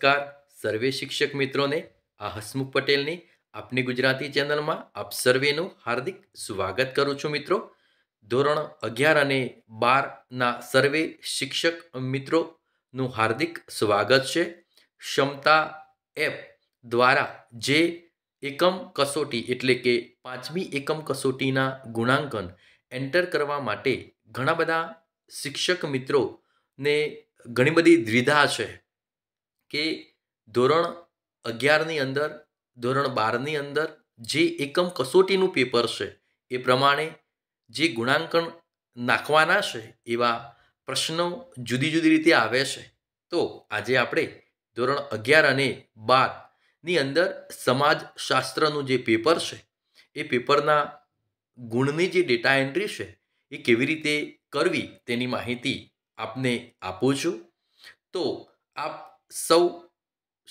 નમસ્કાર સર્વે શિક્ષક મિત્રોને આ હસમુખ પટેલની આપની ગુજરાતી ચેનલમાં આપ સર્વેનું હાર્દિક સ્વાગત કરું છું મિત્રો ધોરણ અગિયાર અને બારના સર્વે શિક્ષક મિત્રોનું હાર્દિક સ્વાગત છે ક્ષમતા એપ દ્વારા જે એકમ કસોટી એટલે કે પાંચમી એકમ કસોટીના ગુણાંકન એન્ટર કરવા માટે ઘણા બધા શિક્ષક મિત્રોને ઘણી બધી દ્વિધા છે કે ધોરણ અગિયારની અંદર ધોરણ બારની અંદર જે એકમ કસોટીનું પેપર છે એ પ્રમાણે જે ગુણાંકન નાખવાના છે એવા પ્રશ્નો જુદી જુદી રીતે આવે છે તો આજે આપણે ધોરણ અગિયાર અને બારની અંદર સમાજશાસ્ત્રનું જે પેપર છે એ પેપરના ગુણની જે ડેટા એન્ટ્રી છે એ કેવી રીતે કરવી તેની માહિતી આપને આપું છું તો આપ સૌ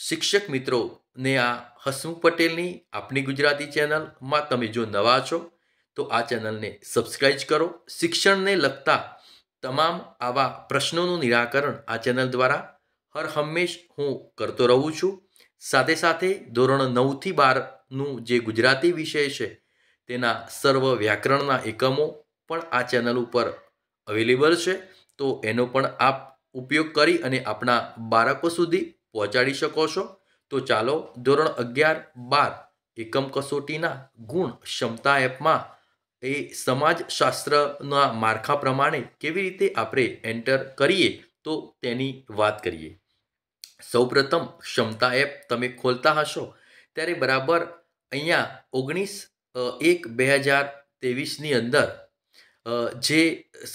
શિક્ષક મિત્રોને આ હસમુખ પટેલની આપની ગુજરાતી ચેનલમાં તમે જો નવા છો તો આ ચેનલને સબસ્ક્રાઈબ કરો શિક્ષણને લગતા તમામ આવા પ્રશ્નોનું નિરાકરણ આ ચેનલ દ્વારા હર હંમેશ હું કરતો રહું છું સાથે સાથે ધોરણ નવથી બારનું જે ગુજરાતી વિષય છે તેના સર્વ વ્યાકરણના એકમો પણ આ ચેનલ ઉપર અવેલેબલ છે તો એનો પણ આપ ઉપયોગ કરી અને આપણા બાળકો સુધી પહોંચાડી શકો છો તો ચાલો ધોરણ અગિયાર બાર એકમ કસોટીના ગુણ ક્ષમતા એપમાં એ સમાજશાસ્ત્રના માળખા પ્રમાણે કેવી રીતે આપણે એન્ટર કરીએ તો તેની વાત કરીએ સૌપ્રથમ ક્ષમતા એપ તમે ખોલતા હશો ત્યારે બરાબર અહીંયા ઓગણીસ એક બે હજાર ત્રેવીસની અંદર જે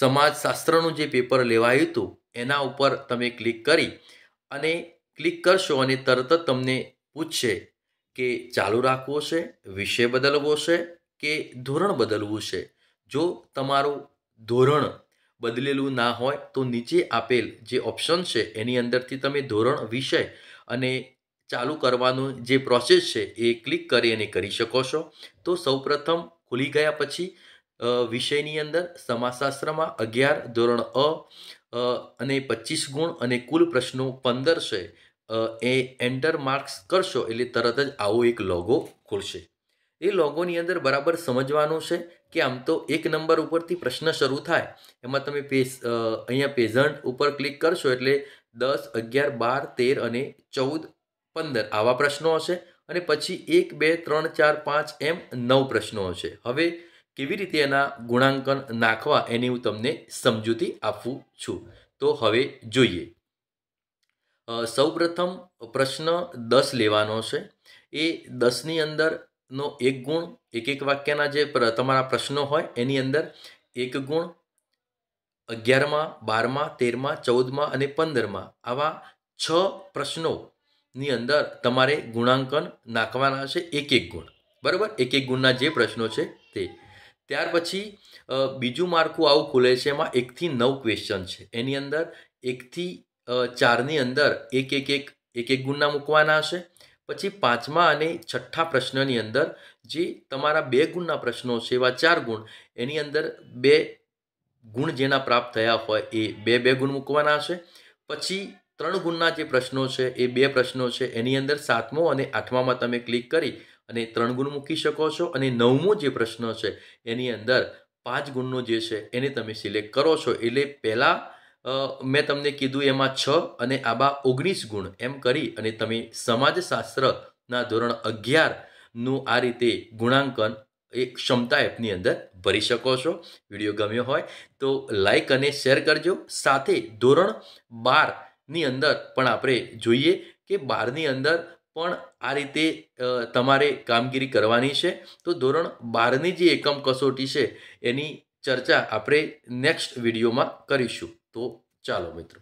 સમાજશાસ્ત્રનું જે પેપર લેવાયું હતું એના ઉપર તમે ક્લિક કરી અને ક્લિક કરશો અને તરત જ તમને પૂછશે કે ચાલુ રાખવો છે વિષય બદલવો છે કે ધોરણ બદલવું છે જો તમારું ધોરણ બદલેલું ના હોય તો નીચે આપેલ જે ઓપ્શન છે એની અંદરથી તમે ધોરણ વિષય અને ચાલુ કરવાનું જે પ્રોસેસ છે એ ક્લિક કરી અને કરી શકો છો તો સૌપ્રથમ ખુલી ગયા પછી વિષયની અંદર સમાજશાસ્ત્રમાં અગિયાર ધોરણ અ અને પચીસ ગુણ અને કુલ પ્રશ્નો પંદર છે એ એન્ટર માર્ક્સ કરશો એટલે તરત જ આવો એક લોગો ખુલશે એ લોગોની અંદર બરાબર સમજવાનું છે કે આમ તો એક નંબર ઉપરથી પ્રશ્ન શરૂ થાય એમાં તમે પેસ અહીંયા પેઝન્ટ ઉપર ક્લિક કરશો એટલે દસ અગિયાર બાર તેર અને ચૌદ પંદર આવા પ્રશ્નો હશે અને પછી એક બે ત્રણ ચાર પાંચ એમ નવ પ્રશ્નો હશે હવે કેવી રીતે એના ગુણાંકન નાખવા એની હું તમને સમજૂતી આપું છું તો હવે જોઈએ સૌપ્રથમ પ્રશ્ન દસ લેવાનો છે એ દસની અંદરનો એક ગુણ એક એક વાક્યના જે તમારા પ્રશ્નો હોય એની અંદર એક ગુણ અગિયારમાં બારમાં તેરમાં ચૌદમાં અને પંદરમાં આવા છ પ્રશ્નોની અંદર તમારે ગુણાંકન નાખવાના છે એક એક ગુણ બરાબર એક એક ગુણના જે પ્રશ્નો છે તે ત્યાર પછી બીજું માળખું આવું ખુલે છે એમાં એકથી નવ ક્વેશ્ચન છે એની અંદર એકથી ચારની અંદર એક એક એક એક એક ગુણના મૂકવાના હશે પછી પાંચમા અને છઠ્ઠા પ્રશ્નની અંદર જે તમારા બે ગુણના પ્રશ્નો છે એવા ચાર ગુણ એની અંદર બે ગુણ જેના પ્રાપ્ત થયા હોય એ બે બે ગુણ મૂકવાના હશે પછી ત્રણ ગુણના જે પ્રશ્નો છે એ બે પ્રશ્નો છે એની અંદર સાતમો અને આઠમામાં તમે ક્લિક કરી અને ત્રણ ગુણ મૂકી શકો છો અને નવમો જે પ્રશ્ન છે એની અંદર પાંચ ગુણનો જે છે એને તમે સિલેક્ટ કરો છો એટલે પહેલાં મેં તમને કીધું એમાં છ અને આબા ઓગણીસ ગુણ એમ કરી અને તમે સમાજશાસ્ત્રના ધોરણ અગિયારનું આ રીતે ગુણાંકન એ ક્ષમતા એપની અંદર ભરી શકો છો વિડીયો ગમ્યો હોય તો લાઈક અને શેર કરજો સાથે ધોરણ બારની અંદર પણ આપણે જોઈએ કે બારની અંદર પણ આ રીતે તમારે કામગીરી કરવાની છે તો ધોરણ બારની જે એકમ કસોટી છે એની ચર્ચા આપણે નેક્સ્ટ વિડીયોમાં કરીશું તો ચાલો મિત્રો